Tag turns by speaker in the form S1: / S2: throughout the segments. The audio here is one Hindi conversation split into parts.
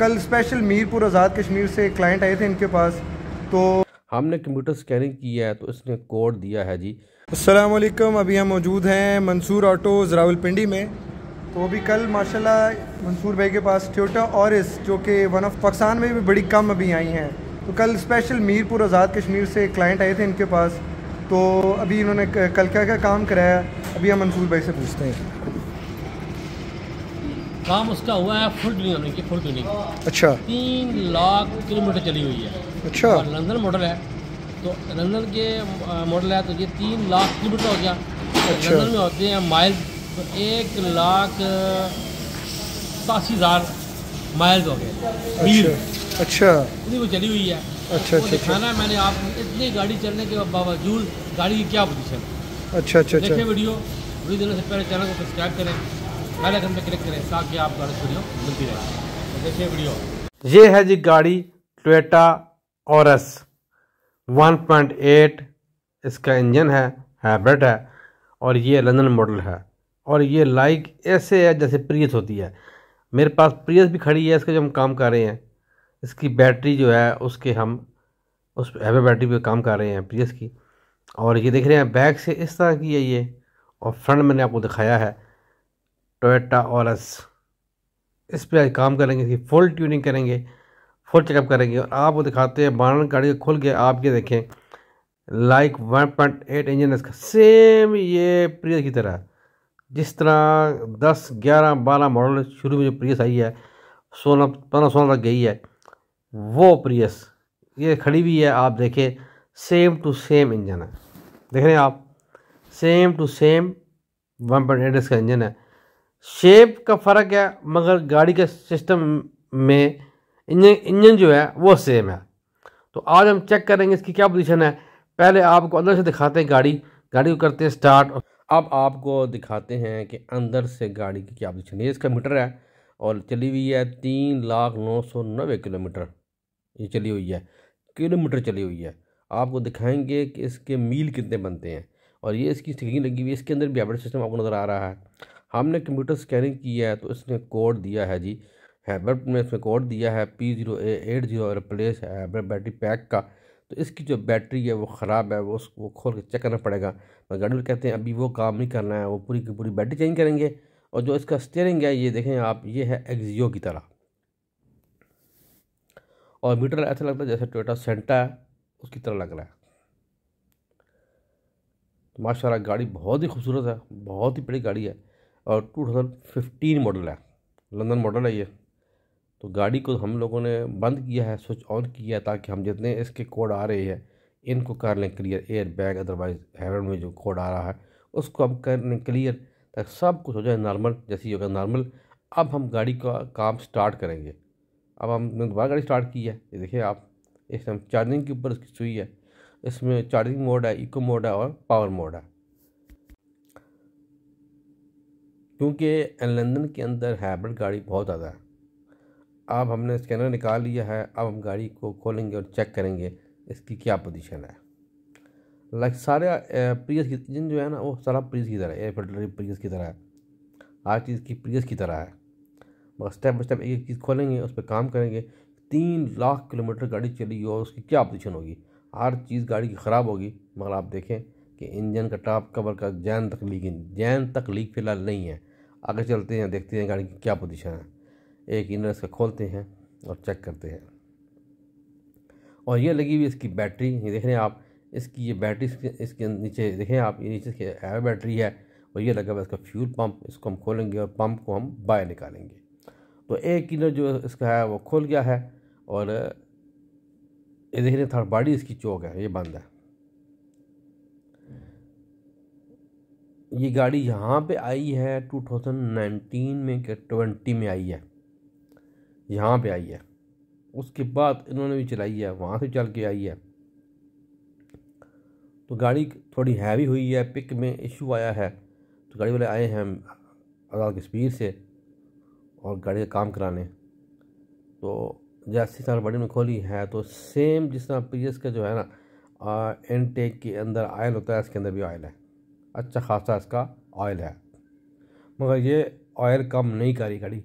S1: कल स्पेशल मीरपुर आज़ाद कश्मीर से क्लाइंट आए थे इनके पास तो हमने कंप्यूटर स्कैनिंग किया है तो इसने कोड दिया है जी असलम अभी हम मौजूद हैं मंसूर ऑटो रावलपिंडी में तो अभी कल माशाल्लाह मंसूर भाई के पास ट्योटा और इस जो कि वन ऑफ पाकिस्तान में भी बड़ी कम अभी आई हैं तो कल स्पेशल मीरपुर आज़ाद कश्मीर से क्लाइंट आए थे इनके पास तो अभी इन्होंने कल क्या क्या काम कराया अभी हम मंसूर भाई से पूछते हैं काम उसका हुआ है फुल टूनिंग होने की फुल टूनिंग अच्छा तीन लाख किलोमीटर चली हुई है अच्छा लंदन मॉडल है तो लंदन के मॉडल है तो ये तीन लाख किलोमीटर हो गया अच्छा। लंदन में होते हैं माइल तो एक लाख सतासी हज़ार माइल्स हो गए अच्छा।, अच्छा इतनी वो चली हुई है अच्छा अच्छा, अच्छा दिखाना मैंने आप इतनी गाड़ी चलने के बावजूद गाड़ी की क्या पोजिशन अच्छा, अच्छा अच्छा देखिए वीडियो वीडियो देने से पहले चैनल को सब्सक्राइब करें बेल आइकन पे क्लिक करें ताकि आपको हर वीडियो मिलती रहे तो देखिए वीडियो ये है जी गाड़ी टोयोटा पॉइंट 1.8 इसका इंजन है हाइब्रिड है और ये लंदन मॉडल है और ये लाइक ऐसे है जैसे प्रियस होती है मेरे पास प्रियस भी खड़ी है इसका जो हम काम कर रहे हैं इसकी बैटरी जो है उसके हम उस हैवी बैटरी पे काम कर रहे हैं प्रियस की और ये देख रहे हैं बैक से इस तरह की है ये और फ्रंट मैंने आपको दिखाया है टोयटा और इस पर आज काम करेंगे इसकी फुल ट्यूनिंग करेंगे फुल चेकअप करेंगे और आपको दिखाते हैं बानन गाड़ी खुल के आप ये देखें like one point eight engine इसका सेम ये प्रियस की तरह जिस तरह दस ग्यारह बारह मॉडल शुरू में जो प्रियस आई है सोलह पंद्रह सोलह तक गई है वो प्रियस ये खड़ी हुई है आप देखें सेम टू सेम इंजन है देख रहे हैं आप same to same one point eight इसका इंजन है शेप का फ़र्क है मगर गाड़ी के सिस्टम में इंजन इंजन जो है वो सेम है तो आज हम चेक करेंगे इसकी क्या पोजीशन है पहले आपको अंदर से दिखाते हैं गाड़ी गाड़ी को करते हैं स्टार्ट अब आपको दिखाते हैं कि अंदर से गाड़ी की क्या पोजीशन है इसका मीटर है और चली हुई है तीन लाख नौ सौ नब्बे किलोमीटर ये चली हुई है किलोमीटर चली हुई है आपको दिखाएंगे कि इसके मील कितने बनते हैं और ये इसकी स्टिकिंग लगी हुई है इसके अंदर भी एवरेज सिस्टम आपको नज़र आ रहा है हमने कंप्यूटर स्कैनिंग की है तो इसने कोड दिया है जी हैबर में इसमें कोड दिया है P zero A eight zero replace hybrid battery pack का तो इसकी जो बैटरी है वो ख़राब है वो उसको खोल के चेक करना पड़ेगा मगर गाड़ी कहते हैं अभी वो काम नहीं करना है वो पूरी की पूरी बैटरी चेंज करेंगे और जो इसका स्टेयरिंग है ये देखें आप ये है एक्जियो की तरह और मीटर ऐसा लगता है जैसे टोटा सेंटा है उसकी तरह लग रहा है तो माशाल्लाह गाड़ी बहुत ही खूबसूरत है बहुत ही बड़ी गाड़ी है और 2015 मॉडल है लंदन मॉडल है ये तो गाड़ी को हम लोगों ने बंद किया है स्विच ऑन किया है ताकि हम जितने इसके कोड आ रहे हैं इनको कर लें क्लियर एयर बैग अदरवाइज हेवन में जो कोड आ रहा है उसको हम कर लें क्लियर ताकि सब कुछ हो जाए नॉर्मल जैसे ही होगा नॉर्मल अब हम गाड़ी का काम स्टार्ट करेंगे अब हमने दोबारा गाड़ी स्टार्ट की है ये देखिए आप इस टाइम चार्जिंग के ऊपर इसकी सुई है इसमें चार्जिंग मोड है इको मोड है और पावर मोड है क्योंकि लंदन के अंदर हाइब्रिड गाड़ी बहुत ज़्यादा है अब हमने स्कैनर निकाल लिया है अब हम गाड़ी को खोलेंगे और चेक करेंगे इसकी क्या पोजीशन है लाइक सारे प्रियस की इंजन जो है ना वो सारा प्रियस की तरह है एयर फिल्टर प्रियस की तरह है हर चीज़ की प्रियस की तरह है बस स्टेप बाई स्टेप एक एक चीज़ खोलेंगे उस पर काम करेंगे तीन लाख किलोमीटर गाड़ी चली और उसकी क्या पोजीशन होगी हर चीज़ गाड़ी की ख़राब होगी मगर आप देखें कि इंजन का टॉप कवर का जैन तक लीक जैन तक लीक फ़िलहाल नहीं है आगे चलते हैं देखते हैं गाड़ी की क्या पोजीशन है एक इनर इसका खोलते हैं और चेक करते हैं और ये लगी हुई इसकी बैटरी ये देख रहे हैं आप इसकी ये बैटरी इसके, इसके नीचे देखें आप ये नीचे इसकी एयर बैटरी है और ये लगा हुआ इसका फ्यूल पंप इसको हम खोलेंगे और पंप को हम बाहर निकालेंगे तो एक इनर जो इसका है वो खोल गया है और ये देख रहे हैं थर्ड बॉडी इसकी चौक है ये बंद है ये गाड़ी यहाँ पे आई है 2019 में क्या ट्वेंटी में आई है यहाँ पे आई है उसके बाद इन्होंने भी चलाई है वहाँ से चल के आई है तो गाड़ी थोड़ी हैवी हुई है पिक में इशू आया है तो गाड़ी वाले आए हैं आज़ाद कश्मीर से और गाड़ी का काम कराने तो जैसी साल बड़ी में खोली है तो सेम जिस तरह पी का जो है ना इन के अंदर आयल होता है इसके अंदर भी आयल है अच्छा खासा इसका ऑयल है मगर ये ऑयल कम नहीं करी गाड़ी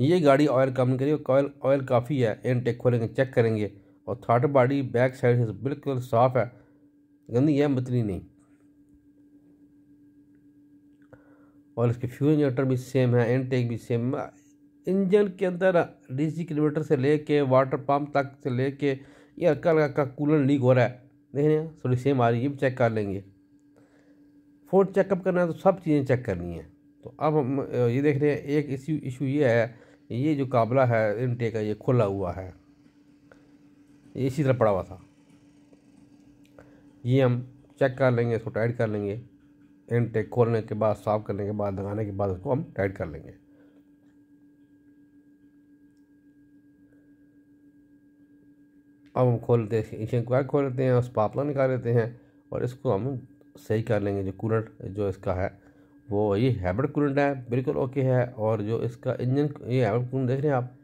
S1: ये गाड़ी ऑयल कम नहीं करी ऑयल ऑयल काफ़ी है इनटेक खोलेंगे चेक करेंगे और थर्ड बॉडी बैक साइड से बिल्कुल साफ़ है गंदी है मतली नहीं और इसके फ्यूल इंजेक्टर भी सेम है इनटेक भी सेम इंजन के अंदर डीसी किलोमीटर से लेके वाटर पंप तक से लेके ये हल्का हल्का कूलर लीक हो रहा है देख रहे हैं थोड़ी सेम आ रही है ये भी चेक कर लेंगे फोर्थ चेकअप करना है तो सब चीज़ें चेक करनी है तो अब हम ये देख रहे हैं एक इश्यू इशू ये है ये जो काबला है इनटेक का ये खुला हुआ है ये इसी तरह पड़ा हुआ था ये हम चेक कर लेंगे इसको टाइट कर लेंगे टेक खोलने के बाद साफ़ करने के बाद लगाने के बाद उसको हम टाइट कर लेंगे अब हम खोलते हैं इसे क्वैक खोल लेते हैं उस पापला निकाल लेते हैं और इसको हम सही कर लेंगे जो कूलेंट जो इसका है वो ये हैबिट कूलेंट है बिल्कुल ओके है और जो इसका इंजन ये हैबिट कूलेंट देख रहे हैं आप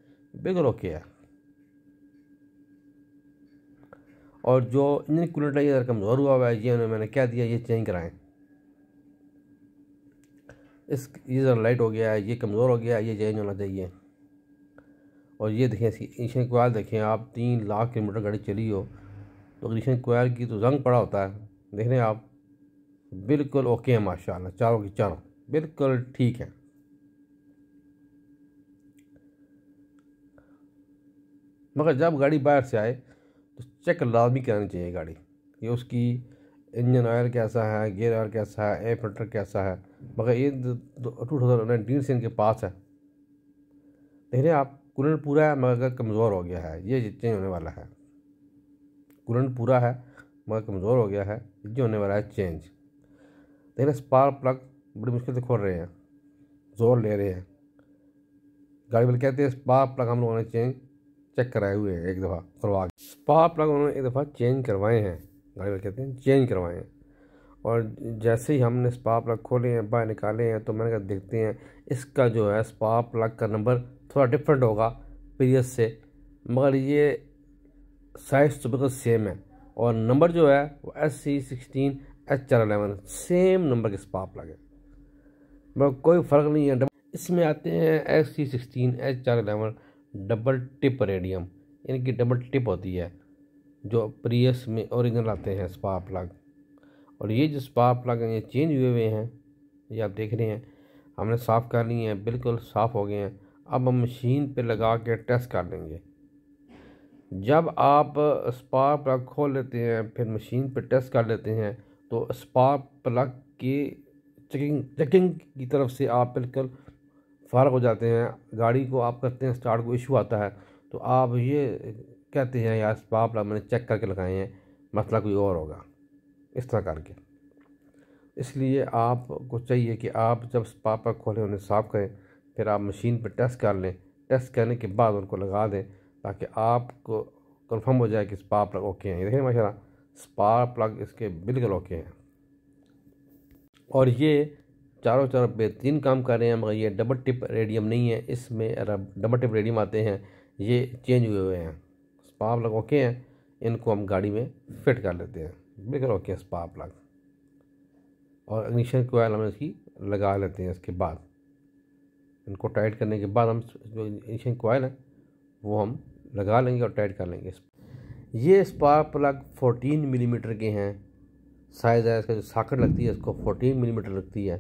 S1: बिल्कुल ओके है और जो इंजन कूलेंट है ये ज़रा कमज़ोर हुआ हुआ है ये मैंने क्या दिया ये चेंज कराएं इस ये ज़रा लाइट हो गया है ये कमज़ोर हो गया है ये चेंज होना चाहिए और ये देखें इसकी कोयल देखें आप तीन लाख किलोमीटर गाड़ी चली हो तो इग्निशन कोयल की तो जंग पड़ा होता है देख रहे हैं आप बिल्कुल ओके है माशाल्लाह चारों की चारों बिल्कुल ठीक है मगर जब गाड़ी बाहर से आए तो चेक लाजमी करानी चाहिए गाड़ी ये उसकी इंजन ऑयल कैसा है गेयर ऑयल कैसा है एयर फिल्टर कैसा है मगर ये टू थाउजेंड नाइनटीन से इनके पास है देख रहे आप कूलेंट पूरा है मगर कमज़ोर हो गया है ये चेंज होने वाला है कूलेंट पूरा है मगर कमज़ोर हो गया है ये होने वाला है चेंज लेकिन स्पार्क प्लग बड़ी मुश्किल से खोल रहे हैं ज़ोर ले रहे हैं गाड़ी वाले कहते हैं स्पार्क प्लग हम लोगों ने चेंज चेक कराए हुए हैं एक दफ़ा करवा के स्पार्क प्लग उन्होंने एक दफ़ा चेंज करवाए हैं गाड़ी वाले कहते हैं चेंज करवाए हैं और जैसे ही हमने स्पार्क प्लग खोले हैं बाहर निकाले हैं तो मैंने कहा देखते हैं इसका जो है स्पार्क प्लग का नंबर थोड़ा डिफरेंट होगा प्रीवियस से मगर ये साइज़ तो बिल्कुल सेम है और नंबर जो है वो S C sixteen H R eleven same number के स्पाप लगे मतलब कोई फ़र्क नहीं है इसमें आते हैं S C sixteen H R eleven double tip radium इनकी डबल टिप होती है जो प्रियस में ओरिजिनल आते हैं स्पाप लग और ये जो स्पाप लग हैं ये चेंज हुए हुए हैं ये आप देख रहे हैं हमने साफ़ कर लिए हैं बिल्कुल साफ़ हो गए हैं अब हम मशीन पे लगा के टेस्ट कर लेंगे जब आप स्पाप प्लग खोल लेते हैं फिर मशीन पे टेस्ट कर लेते हैं तो स्पार्क प्लग के चेकिंग चेकिंग की तरफ से आप बिल्कुल फारग हो जाते हैं गाड़ी को आप करते हैं स्टार्ट को इशू आता है तो आप ये कहते हैं यार स्पार्क प्लग मैंने चेक करके लगाए हैं मसला कोई और होगा इस तरह करके इसलिए आपको चाहिए कि आप जब स्पार्क प्लग खोलें उन्हें साफ़ करें फिर आप मशीन पर टेस्ट कर लें टेस्ट करने के बाद उनको लगा दें ताकि आपको कन्फर्म हो जाए कि स्पार्क प्लग ओके हैं देखें माशा स्पार प्लग इसके बिल्कुल ओके हैं और ये चारों तरफ बेहतरीन काम कर रहे हैं मगर ये डबल टिप रेडियम नहीं है इसमें डबल टिप रेडियम आते हैं ये चेंज हुए हुए हैं स्पा प्लग ओके हैं इनको हम गाड़ी में फिट कर लेते हैं बिल्कुल ओके है स्पा प्लग और अग्निशन कोयल हम इसकी लगा लेते हैं इसके बाद इनको टाइट करने के बाद हम जो इग्निशन कोयल है वो हम लगा लेंगे और टाइट कर लेंगे ये स्पार्क प्लग 14 मिलीमीटर के हैं साइज़ है इसका जो साकट लगती है इसको 14 मिलीमीटर लगती है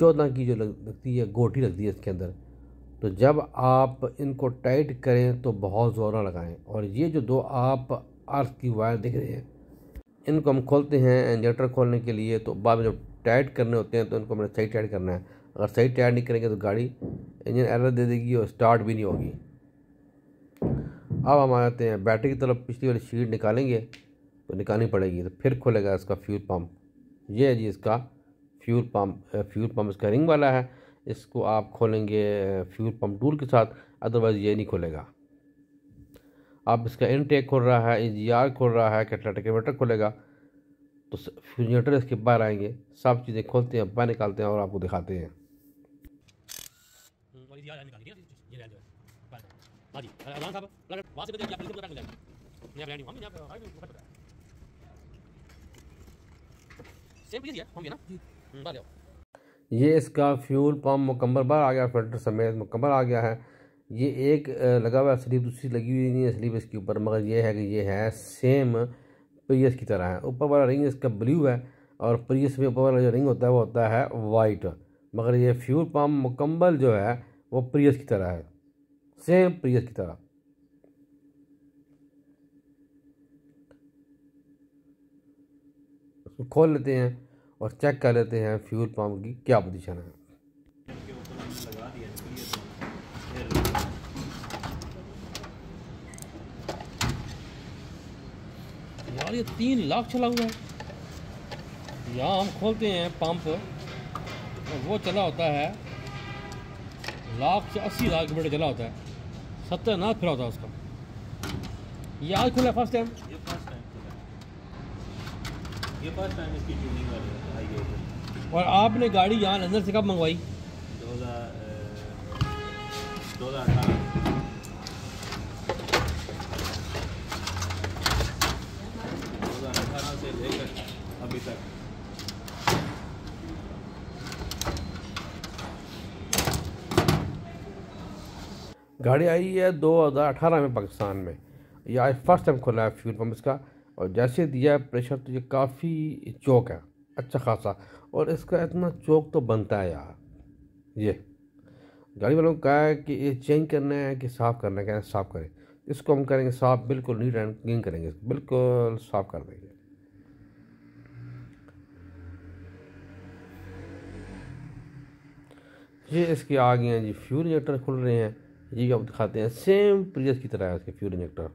S1: चौदह की जो लगती है गोटी लगती है इसके अंदर तो जब आप इनको टाइट करें तो बहुत ज़ोर लगाएं और ये जो दो आप अर्थ की वायर देख रहे हैं इनको हम खोलते हैं इंजेक्टर खोलने के लिए तो बाद में जब टाइट करने होते हैं तो इनको हमें सही टाइट करना है अगर सही टाइट नहीं करेंगे तो गाड़ी इंजन एरर दे देगी और स्टार्ट भी नहीं होगी अब हम आते हैं बैटरी की तरफ पिछली वाली शीट निकालेंगे तो निकालनी पड़ेगी तो फिर खोलेगा इसका फ्यूल पम्प ये है जी इसका फ्यूल पम्प फ्यूल पम्प इसका रिंग वाला है इसको आप खोलेंगे फ्यूल पम्प टूल के साथ अदरवाइज़ ये नहीं खोलेगा आप इसका इनटेक खोल रहा है आर खोल रहा है कैटलाटिक इन्वर्टर खोलेगा तो फ्यूजनेटर इसके बाहर आएंगे सब चीज़ें खोलते हैं बाहर निकालते हैं और आपको दिखाते हैं हम्म, से देखिए जाएगा मैं सेम चीज़ है ना हम्म, ये इसका फ्यूल पम्प मुकम्मल बार आ गया फिल्टर समेत मुकम्मल आ गया है ये एक लगा हुआ है स्लीप दूसरी लगी हुई नहीं है स्लीप इसके ऊपर मगर ये है कि ये है सेम प्रियस की तरह है ऊपर वाला रिंग इसका ब्लू है और प्रियस में ऊपर वाला जो रिंग होता है वो होता है वाइट मगर ये फ्यूल पम्प मुकम्मल जो है वो प्रियस की तरह है सेम प्रियस की तरह उसको खोल लेते हैं और चेक कर लेते हैं फ्यूल पम्प की क्या पोजीशन है यार ये तीन लाख चला हुआ है यहाँ हम खोलते हैं पंप और वो चला होता है लाख से अस्सी लाख किलोमीटर चला होता है सत्तर नाथ फिरा होता है उसका ये आज खुला फर्स्ट टाइम ये फर्स्ट टाइम इसकी ट्यूनिंग और आपने गाड़ी यहाँ अंदर से कब मंगवाई दो हज़ार अठारह दो हज़ार गाड़ी आई है 2018 में पाकिस्तान में यह आज फर्स्ट टाइम खुला है फ्यूल पम्प इसका और जैसे दिया प्रेशर तो ये काफ़ी चौक है अच्छा खासा और इसका इतना चौक तो बनता है यार ये गाड़ी वालों को कहा है कि ये चेंज करना है कि साफ़ करना है क्या साफ़ करें इसको हम करेंगे साफ़ बिल्कुल नीट एंड क्लीन करेंगे बिल्कुल साफ़ कर देंगे ये इसके आगे हैं जी फ्यूल इंजेक्टर खुल रहे हैं ये भी आप दिखाते हैं सेम प्रीवियस की तरह है इसके फ्यूल इंजेक्टर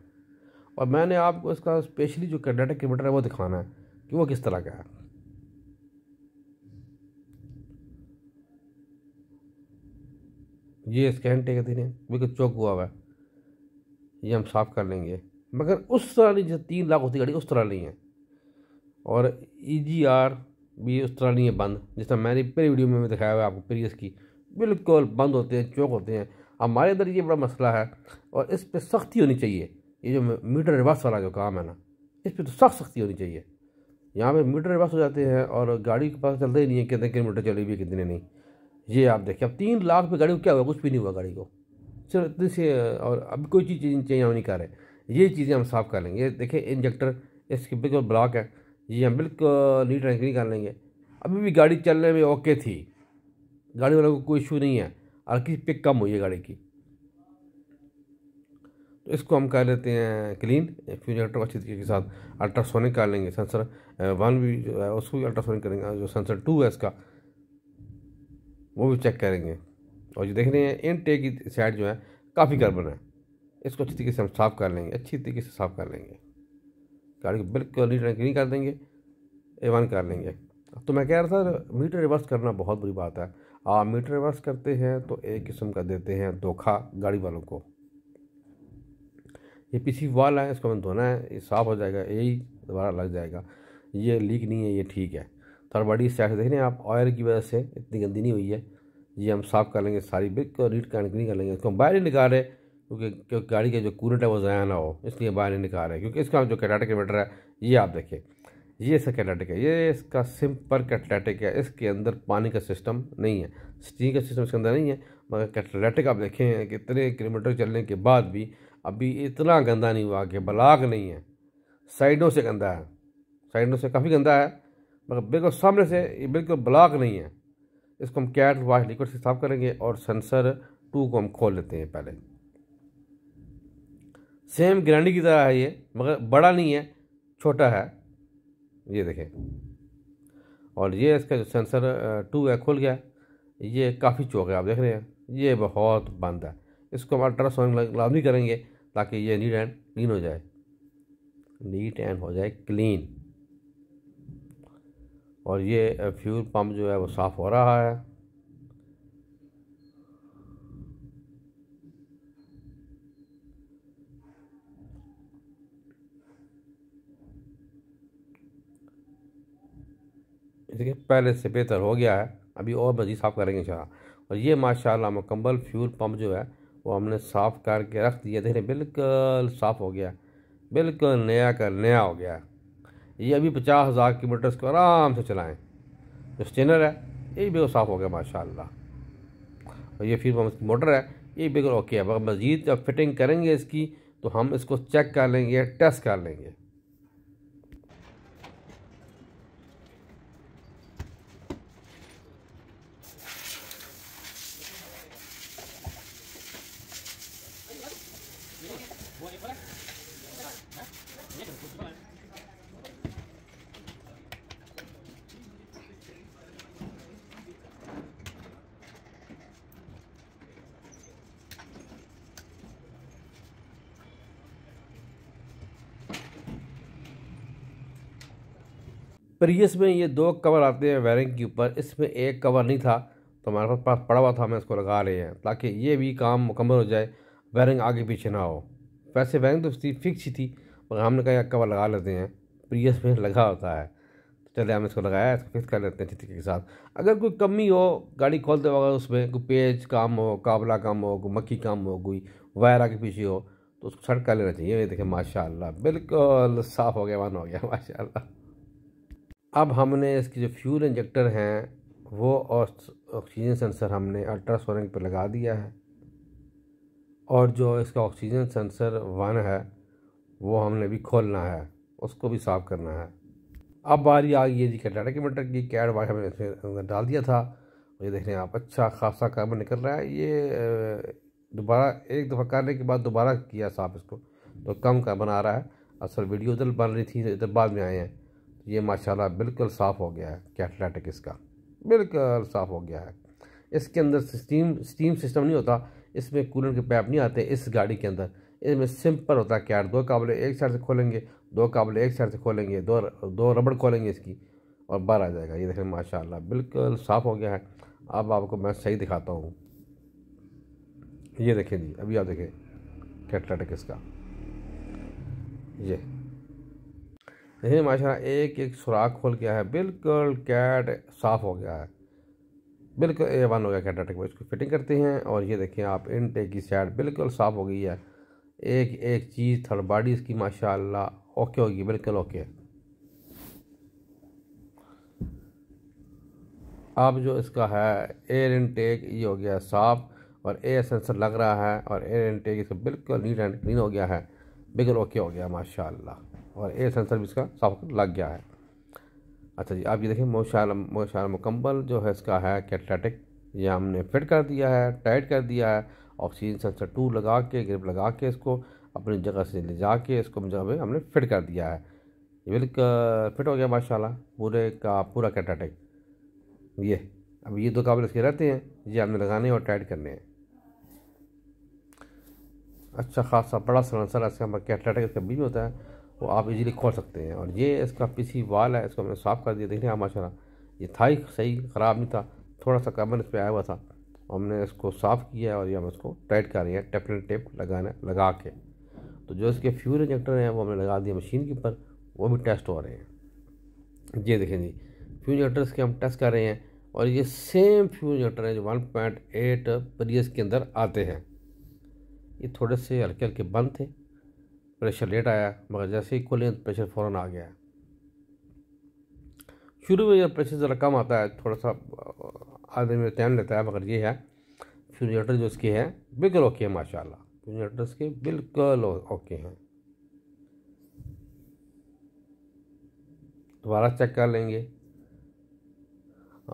S1: और मैंने आपको इसका स्पेशली जो डाटा क्रिएटर है वो दिखाना है कि वो किस तरह का है ये स्कैन टेक दिन बिल्कुल चौक हुआ हुआ है ये हम साफ कर लेंगे मगर उस तरह नहीं जैसे तीन लाख होती गाड़ी उस तरह नहीं है और ई जी आर भी उस तरह नहीं है बंद जिस तरह मैंने पहले वीडियो में दिखाया हुआ है आपको प्रीवियस की बिल्कुल बंद होते हैं चौक होते हैं हमारे अंदर ये बड़ा मसला है और इस पर सख्ती होनी चाहिए ये जो मीटर रिवर्स वाला जो काम है ना इस पर तो सख्त सख्ती होनी चाहिए यहाँ पे मीटर रिवर्स हो जाते हैं और गाड़ी के पास चलता ही नहीं है कितने किलोमीटर चली हुई कितने नहीं ये आप देखिए अब तीन लाख पे गाड़ी को क्या हुआ कुछ भी नहीं हुआ गाड़ी को सर इतनी से और अब कोई चीज़ चाहिए हम नहीं कर रहे ये चीज़ें हम साफ़ कर लेंगे देखिए इंजेक्टर इसके बिल्कुल ब्लॉक है ये हम बिल्कुल नीट नहीं कर लेंगे अभी भी गाड़ी चलने में ओके थी गाड़ी वालों को कोई इशू नहीं है और किसी कम हुई है गाड़ी की तो इसको हम कर लेते हैं क्लीन फ्यूजरेटर अच्छी तरीके के साथ अल्ट्रासोनिक कर लेंगे सेंसर वन भी जो है उसको भी अल्ट्रासोनिक करेंगे जो सेंसर टू है इसका वो भी चेक करेंगे और जो देख रहे हैं इन टे की साइड जो है काफ़ी गर्बन है इसको अच्छी तरीके से हम साफ़ कर लेंगे अच्छी तरीके से साफ़ कर लेंगे गाड़ी को बिल्कुल नीट एंड क्लीन कर देंगे वन कर लेंगे तो मैं कह रहा था मीटर रिवर्स करना बहुत बुरी बात है आप मीटर रिवर्स करते हैं तो एक किस्म का देते हैं धोखा गाड़ी वालों को ये पीसी वाल है इसको मैंने धोना है ये साफ़ हो जाएगा यही दोबारा लग जाएगा ये लीक नहीं है ये ठीक है थर्ड तो बॉडी स्टैक देख रहे हैं आप ऑयल की वजह से इतनी गंदी नहीं हुई है ये हम साफ़ कर लेंगे सारी बिल्कुल रीट कर नहीं कर लेंगे इसको हम बाहर नहीं निकाल रहे क्योंकि क्योंकि गाड़ी का जो कूलेंट है वो ज़ाया ना हो इसलिए बाहर नहीं निकाल रहे क्योंकि इसका जो कैटाटिक इन्वर्टर है ये आप देखें ये इसका कैटाटिक है ये इसका सिंपल कैटलेटिक है इसके अंदर पानी का सिस्टम नहीं है स्टीम का सिस्टम इसके अंदर नहीं है मगर कैटलेटिक आप देखें कितने किलोमीटर चलने के बाद भी अभी इतना गंदा नहीं हुआ कि ब्लाक नहीं है साइडों से गंदा है साइडों से काफ़ी गंदा है मगर बिल्कुल सामने से ये बिल्कुल ब्लाक नहीं है इसको हम कैट वाश लिक्विड से साफ करेंगे और सेंसर टू को हम खोल लेते हैं पहले सेम ग्रैंडी की तरह है ये मगर बड़ा नहीं है छोटा है ये देखें और ये इसका जो सेंसर टू है खुल गया ये काफ़ी चौक है आप देख रहे हैं ये बहुत बंद है इसको हम अल्ट्रासाउंड लाजमी करेंगे ताकि ये नीट एंड क्लीन हो जाए नीट एंड हो जाए क्लीन और ये फ्यूल पंप जो है वो साफ़ हो रहा है देखिए पहले से बेहतर हो गया है अभी और मज़ीद साफ़ करेंगे इन और ये माशाल्लाह मुकम्मल फ्यूल पंप जो है वो हमने साफ़ करके रख दिया देखने बिल्कुल साफ़ हो गया बिल्कुल नया का नया हो गया ये अभी पचास हज़ार किलोमीटर इसको आराम से चलाएँ जो स्टेनर है ये बिल्कुल साफ़ हो गया माशा और ये फिर इसकी मोटर है ये बिल्कुल ओके है मज़ीद जब फिटिंग करेंगे इसकी तो हम इसको चेक कर लेंगे टेस्ट कर लेंगे प्रीवियस में ये दो कवर आते हैं वायरिंग के ऊपर इसमें एक कवर नहीं था तो हमारे पास पास पड़ा हुआ था हमें इसको लगा रहे हैं ताकि ये भी काम मुकम्मल हो जाए वायरिंग आगे पीछे ना हो वैसे वायरिंग तो उसकी फिक्स ही थी मगर हमने कहा कवर लगा लेते हैं प्रीवियस में लगा होता है तो चले हमने इसको लगाया इसको फिक्स कर लेते हैं ठीक के साथ अगर कोई कमी हो गाड़ी खोलते वगैरह उसमें कोई पेज काम हो काबला काम हो कोई मक्खी काम हो कोई वायर आगे पीछे हो तो उसको छट कर लेना चाहिए ये देखें माशाल्लाह बिल्कुल साफ़ हो गया वन हो गया माशाल्लाह अब हमने इसके जो फ्यूल इंजेक्टर हैं वो ऑक्सीजन सेंसर हमने अल्ट्रासोनिक पर लगा दिया है और जो इसका ऑक्सीजन सेंसर वन है वो हमने भी खोलना है उसको भी साफ़ करना है अब बारी आ गई है जी कैटाटा के मटर की कैड वाइट हमने इसमें अंदर डाल दिया था ये देख रहे हैं आप अच्छा खासा काम निकल रहा है ये दोबारा एक दफ़ा करने के बाद दोबारा किया साफ इसको तो कम का बना रहा है असल वीडियो उधर बन रही थी इधर बाद में आए हैं ये माशाल्लाह बिल्कुल साफ़ हो गया है कैटलाटिक इसका बिल्कुल साफ़ हो गया है इसके अंदर स्टीम स्टीम सिस्टम नहीं होता इसमें कूलर के पैप नहीं आते इस गाड़ी के अंदर इसमें सिंपल होता है कैट दो काबले एक साइड से खोलेंगे दो काबले एक साइड से खोलेंगे दो दो रबड़ खोलेंगे इसकी और बाहर आ जाएगा ये देखें माशाल्लाह बिल्कुल साफ़ हो गया है अब आपको मैं सही दिखाता हूँ ये देखें जी अभी आप देखें कैटलाटिक इसका ये देखिए माशा एक एक सुराख खोल गया है बिल्कुल कैट साफ़ हो गया है बिल्कुल ए वन हो गया कैट अटैक में इसको फिटिंग करते हैं और ये देखें आप इनटेक की साइड बिल्कुल साफ़ हो गई है एक एक चीज़ थर्ड बॉडी इसकी माशाल्लाह ओके होगी बिल्कुल ओके अब जो इसका है एयर इनटेक ये हो गया साफ और एयर सेंसर लग रहा है और एयर इनटेक इसका बिल्कुल नीट एंड क्लीन हो गया है बिल्कुल ओके हो गया माशाल्लाह और सेंसर भी इसका साफ लग गया है अच्छा जी आप ये देखिए मोशाल मोशाल मुकम्मल जो है इसका है कैटलेटिक ये हमने फिट कर दिया है टाइट कर दिया है ऑक्सीजन सेंसर टू लगा के ग्रिप लगा के इसको अपनी जगह से ले जा के इसको जगह पर हमने फिट कर दिया है ये बिल्कुल फिट हो गया माशाल्लाह पूरे का पूरा कैटाटिक ये अब ये दो काबिल इसके रहते हैं ये हमने लगाने और टाइट करने हैं अच्छा खासा बड़ा सलंसर इसका कैटाटिक मतलब इसका बीच होता है वो आप इजीली खोल सकते हैं और ये इसका पीसी वाल है इसको मैंने साफ़ कर दिया देख रहे हैं माशा ये था ही सही ख़राब नहीं था थोड़ा सा कमर इस पर आया हुआ था हमने इसको साफ़ किया और ये हम इसको टाइट कर रहे हैं टेपन टेप लगाना लगा के तो जो इसके फ्यूल इंजेक्टर हैं वो हमने लगा दिए मशीन के ऊपर वो भी टेस्ट हो रहे हैं ये देखें जी फ्यूल इंजेक्टर्स के हम टेस्ट कर रहे हैं और ये सेम फ्यूल इंजेक्टर हैं जो वन पॉइंट एट के अंदर आते हैं ये थोड़े से हल्के हल्के बंद थे प्रेशर लेट आया मगर जैसे ही खोलें प्रेशर फ़ौर आ गया शुरू में जब प्रेशर ज़रा कम आता है थोड़ा सा आधे में टाइम लेता है मगर ये है फ्यूजरेटर जो उसके हैं बिल्कुल ओके है माशाल्लाह फ्यूजरेटर इसके बिल्कुल ओके हैं दोबारा चेक कर लेंगे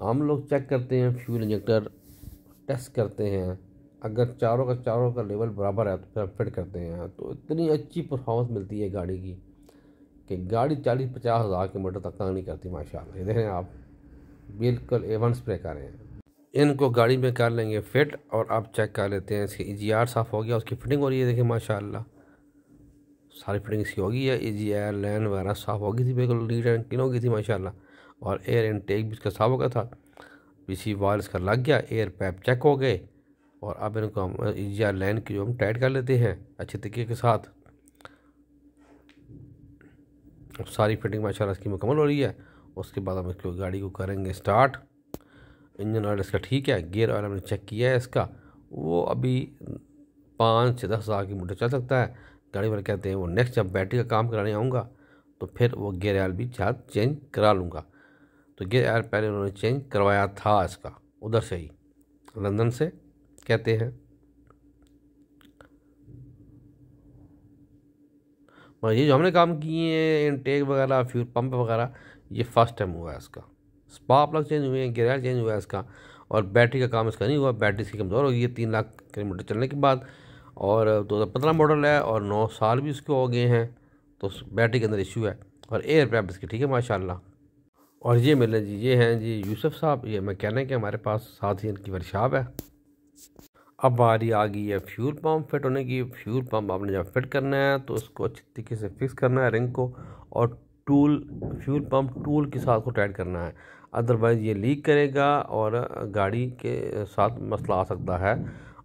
S1: हम लोग चेक करते हैं फ्यूल इंजेक्टर टेस्ट करते हैं अगर चारों का चारों का लेवल बराबर है तो फिर आप फिट करते हैं तो इतनी अच्छी परफॉर्मेंस मिलती है गाड़ी की कि गाड़ी चालीस पचास हज़ार किलोमीटर तक तंग नहीं करती माशाल्लाह ये देखें आप बिल्कुल एवन स्प्रे कर रहे हैं इनको गाड़ी में कर लेंगे फिट और आप चेक कर लेते हैं इसकी जी e आर साफ़ हो गया उसकी फिटिंग हो रही है देखिए माशा सारी फिटिंग इसकी होगी है ई जी आर लैन वगैरह साफ़ होगी थी बिल्कुल नीट एंड क्लीन होगी थी माशा और एयर इनटेक भी इसका साफ हो गया था पीसी वाल इसका लग गया एयर पैप चेक हो गए और अब इनको हम या लाइन की जो हम टाइट कर लेते हैं अच्छे तरीके के साथ सारी फिटिंग माशाल्लाह इसकी मुकम्मल हो रही है उसके बाद हम इसको गाड़ी को करेंगे स्टार्ट इंजन ऑयल इसका ठीक है गियर ऑयल हमने चेक किया है इसका वो अभी पाँच से दस हज़ार की मोटर चल सकता है गाड़ी वाले कहते हैं वो नेक्स्ट जब बैटरी का काम कराने आऊँगा तो फिर वो गियर आयल भी चार चेंज करा लूँगा तो गियर आयल पहले उन्होंने चेंज करवाया था इसका उधर से ही लंदन से कहते हैं मगर ये जो हमने काम किए हैं इनटेक वगैरह फ्यूल पंप वगैरह ये फर्स्ट टाइम हुआ है इसका स्पा प्लग चेंज हुए हैं गियर चेंज हुआ है इसका और बैटरी का काम इसका नहीं हुआ बैटरी इसकी कमज़ोर हो गई है तीन लाख किलोमीटर चलने के बाद और दो हज़ार पंद्रह मॉडल है और नौ साल भी उसके हो गए हैं तो बैटरी के अंदर इशू है और एयर पैप इसकी ठीक है माशाल्लाह और ये मिले जी ये हैं जी यूसुफ साहब ये मैकेनिक है हमारे पास साथ ही इनकी वर्कशॉप है अब बारी आ गई है फ्यूल पम्प फिट होने की फ्यूल पम्प आपने जब फिट करना है तो उसको अच्छे तरीके से फिक्स करना है रिंग को और टूल फ्यूल पम्प टूल के साथ को टाइट करना है अदरवाइज़ ये लीक करेगा और गाड़ी के साथ मसला आ सकता है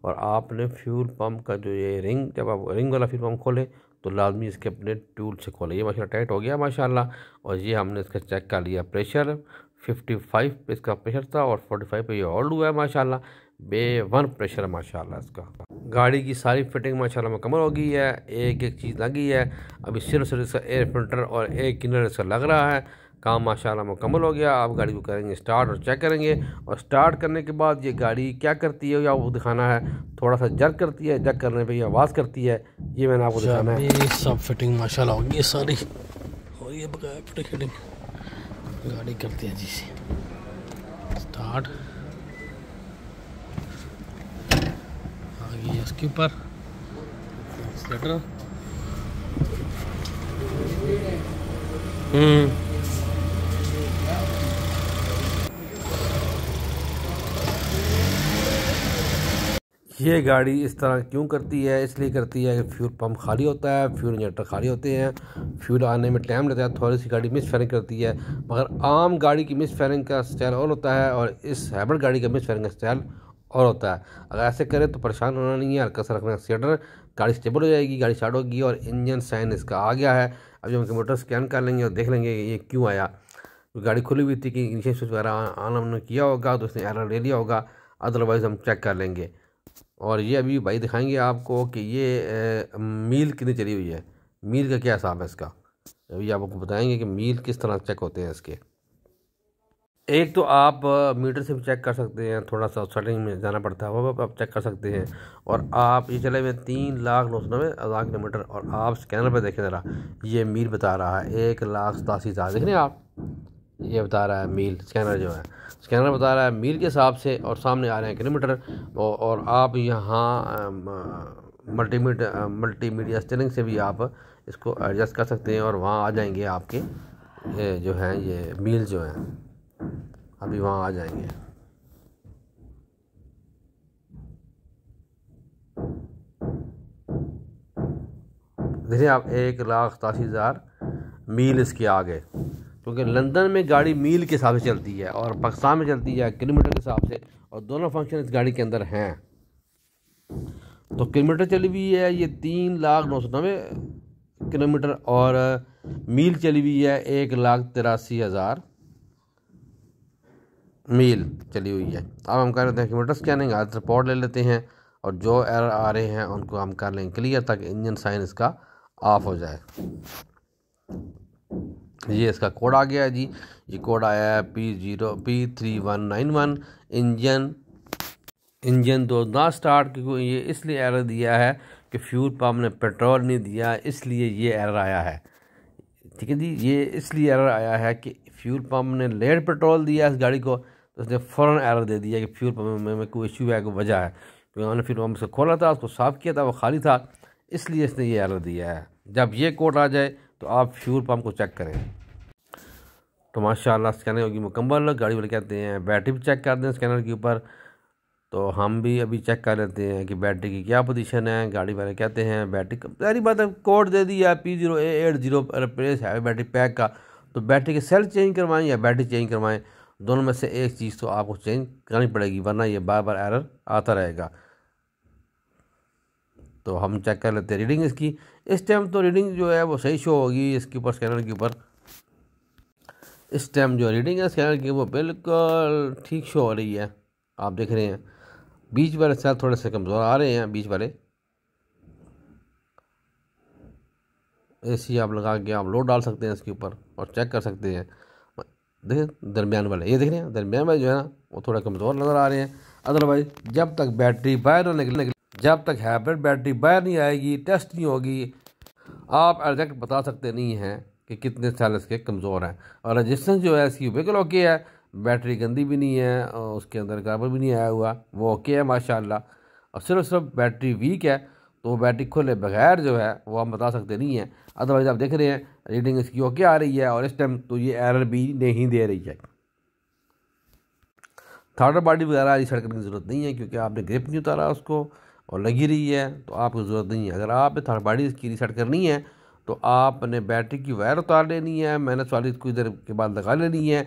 S1: और आपने फ्यूल पम्प का जो ये रिंग जब आप रिंग वाला फ्यूल पम्प खोलें तो लाजमी इसके अपने टूल से खोलें ये माशा टाइट हो गया माशा और ये हमने इसका चेक कर लिया प्रेशर 55 पे इसका प्रेशर था और 45 पे ये ऑल्ड हुआ है माशाल्लाह बेवन प्रेशर है माशाल्लाह इसका गाड़ी की सारी फिटिंग माशाल्लाह मुकम्मल हो गई है एक एक चीज़ लगी है अभी सिर्फ सिर्फ इसका एयर फिल्टर और एक किनर इसका लग रहा है काम माशाल्लाह मुकम्मल हो गया आप गाड़ी को करेंगे स्टार्ट और चेक करेंगे और स्टार्ट करने के बाद ये गाड़ी क्या करती है या वो दिखाना है थोड़ा सा जर्क करती है जर्क करने पर यह आवाज़ करती है ये मैंने आपको अच्छा, दिखाना है सब फिटिंग हो होगी सारी हो गई फिटिंग गाड़ी करती है जी स्टार्ट ये इसके ऊपर हम्म ये गाड़ी इस तरह क्यों करती है इसलिए करती है कि फ्यूल पंप खाली होता है फ्यूल इंजेक्टर खाली होते हैं फ्यूल आने में टाइम लगता है थोड़ी सी गाड़ी मिस फायरिंग करती है मगर आम गाड़ी की मिस फायरिंग का स्टाइल और होता है और इस हाइब्रिड गाड़ी का मिस फायरिंग का स्टाइल और होता है अगर ऐसे करें तो परेशान होना नहीं है हल्का सा रखना एक्सीटर गाड़ी स्टेबल हो जाएगी गाड़ी स्टार्ट होगी और इंजन साइन इसका आ गया है अब जब हम कंप्यूटर स्कैन कर लेंगे और देख लेंगे ये क्यों आया तो गाड़ी खुली हुई थी कि इंजन स्विच वगैरह आना हमने किया होगा तो उसने एरर ले लिया होगा अदरवाइज़ हम चेक कर लेंगे और ये अभी भाई दिखाएंगे आपको कि ये ए, मील कितनी चली हुई है मील का क्या हिसाब है इसका अभी आपको बताएंगे कि मील किस तरह चेक होते हैं इसके एक तो आप मीटर से भी चेक कर सकते हैं थोड़ा सा सेटिंग में जाना पड़ता है वो आप चेक कर सकते हैं और आप ये चले हुए तीन लाख नौ सौ नब्बे हज़ार किलोमीटर और आप स्कैनर पर देखें ज़रा ये मील बता रहा है एक लाख सतासी हज़ार देख रहे हैं आप ये बता रहा है मील स्कैनर जो है स्कैनर बता रहा है मील के हिसाब से और सामने आ रहे हैं किलोमीटर और आप यहाँ मल्टीमीडिया मीडिया स्टेरिंग से भी आप इसको एडजस्ट कर सकते हैं और वहाँ आ जाएंगे आपके जो हैं ये मील जो हैं अभी वहाँ आ जाएंगे देखिए आप एक लाख सतासी हज़ार मील इसके आगे क्योंकि लंदन में गाड़ी मील के हिसाब से चलती है और पाकिस्तान में चलती है किलोमीटर के हिसाब से और दोनों फंक्शन इस गाड़ी के अंदर हैं तो किलोमीटर चली हुई है ये तीन लाख नौ सौ नबे किलोमीटर और मील चली हुई है एक लाख तिरासी हज़ार मील चली हुई है अब हम कर लेते हैं मोटर स्कैनिंग आज रिपोर्ट ले लेते हैं और जो एरर आ रहे हैं उनको हम कर लें क्लियर ताकि इंजन साइन इसका ऑफ हो जाए ये इसका कोड आ गया है जी ये कोड आया है P zero P three one nine one engine engine दो ना स्टार्ट क्योंकि ये इसलिए एरर दिया है कि फ्यूल पम्प ने पेट्रोल नहीं दिया इसलिए ये एरर आया है ठीक है जी ये इसलिए एरर आया है कि फ्यूल पम्प ने लेट पेट्रोल दिया इस गाड़ी को तो उसने फ़ौरन एरर दे दिया कि फ्यूल पम्प में, में कोई इशू है कोई वजह है क्योंकि तो हमने फ्यूल पम्प से खोला था उसको साफ़ किया था वो खाली था इसलिए इसने ये एरर दिया है जब ये कोट आ जाए तो आप फ्यूल पम्प को चेक करें तो माशा स्कैनर होगी मुकम्मल गाड़ी वाले कहते हैं बैटरी भी चेक कर दें स्कैनर के ऊपर तो हम भी अभी चेक कर लेते हैं कि बैटरी की क्या पोजीशन है गाड़ी वाले कहते हैं बैटरी सारी बात है कोड दे दिया P zero A eight zero place है बैटरी पैक का तो बैटरी के सेल चेंज करवाएं या बैटरी चेंज करवाएं दोनों में से एक चीज़ तो आपको चेंज करनी पड़ेगी वरना ये बार बार एरर आता रहेगा तो हम चेक कर लेते हैं रीडिंग इसकी इस टाइम तो रीडिंग जो है वो सही शो होगी इसके ऊपर स्कैनर के ऊपर इस टाइम जो रीडिंग है स्कैनर की वो बिल्कुल ठीक शो हो रही है आप देख रहे हैं बीच वाले शायद थोड़े से कमज़ोर आ रहे हैं बीच वाले ए आप लगा के आप लोड डाल सकते हैं इसके ऊपर और चेक कर सकते हैं देखें दरमियान वाले ये देख रहे हैं दरमियान वाले जो है ना वो थोड़ा कमज़ोर नज़र आ रहे हैं अदरवाइज जब तक बैटरी बाहर निकल के जब तक हाइब्रिड बैटरी बाहर नहीं आएगी टेस्ट नहीं होगी आप एग्जैक्ट बता सकते नहीं हैं कि कितने साल इसके कमज़ोर हैं और रजिस्टेंस जो है इसकी बिल्कुल ओके है बैटरी गंदी भी नहीं है और उसके अंदर कार्बन भी नहीं आया हुआ वो ओके है माशाल्लाह और सिर्फ सिर्फ बैटरी वीक है तो वो बैटरी खोले बगैर जो है वो हम बता सकते नहीं है अदरवाइज़ आप देख रहे हैं रीडिंग इसकी ओके आ रही है और इस टाइम तो ये एरर भी नहीं दे रही है थर्ड पार्टी वगैरह की सड़कने की ज़रूरत नहीं है क्योंकि आपने ग्रिप नहीं उतारा उसको और लगी रही है तो आपको ज़रूरत नहीं है अगर आप थर्ड पार्टी इसकी रिसेट करनी है तो आपने बैटरी की वायर उतार लेनी है माइनस वाली इसको इधर के बाद लगा लेनी है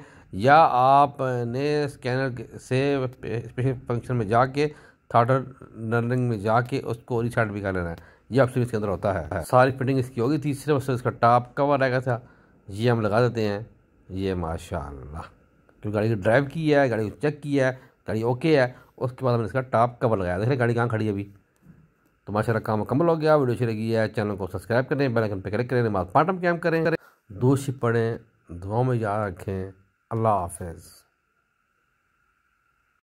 S1: या आपने स्कैनर से स्पेशल फंक्शन में जाके थाटर रनिंग में जाके उसको रिस्टार्ट भी कर लेना है ये ऑप्शन इसके अंदर होता है सारी फिटिंग इसकी होगी तीसरे वर्ष इसका टॉप कवर रहेगा था ये हम लगा देते हैं ये माशा क्योंकि गाड़ी को ड्राइव की है गाड़ी को चेक किया है गाड़ी ओके है उसके बाद हमने इसका टॉप कवर लगाया देख रहे गाड़ी कहाँ खड़ी है अभी तो माशा काम मुकम्मल हो गया वीडियो अच्छी लगी है चैनल को सब्सक्राइब करें बेलाइकन पर क्लिक करें नमाज पाटम कैम करें दोषी पढ़ें दुआ में याद रखें अल्लाह हाफिज़